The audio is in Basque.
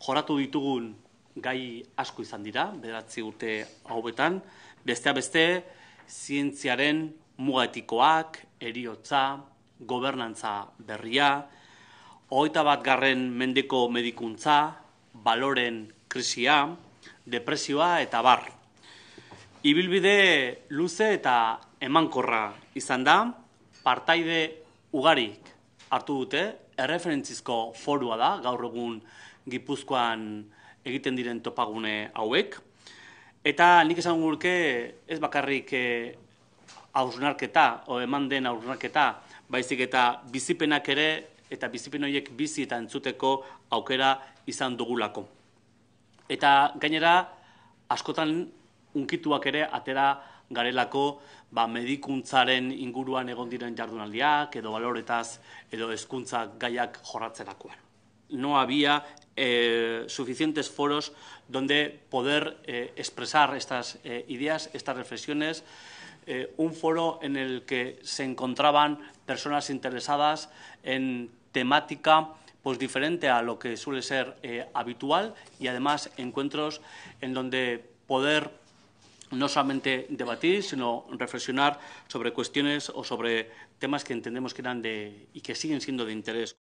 joratu ditugun gai asko izan dira, beratzi urte hauetan, bestea beste, zientziaren mugatikoak, eriotza, gobernantza berria, hoita bat garren mendeko medikuntza, baloren krisia, depresioa eta bar. Ibilbide luze eta emankorra izan da, partaide ugarik hartu dute erreferentzizko forua da, gaur egun gipuzkoan egiten diren topagune hauek. Eta nik esan gurke ez bakarrik eh, hausnarketa, o eman den hausnarketa, baizik eta bizipenak ere, eta bizipen horiek bizi eta entzuteko aukera izan dugulako. Eta gainera, askotan unkituak ere atera garelako ba, medikuntzaren inguruan egon diren jardunaldiak, edo baloretaz, edo hezkuntza gaiak jorratzerakoan. No había eh, suficientes foros donde poder eh, expresar estas eh, ideas, estas reflexiones, un foro en el que se encontraban personas interesadas en temática pues diferente a lo que suele ser habitual y además encuentros en donde poder no solamente debatir, sino reflexionar sobre cuestiones o sobre temas que entendemos que eran y que siguen siendo de interés.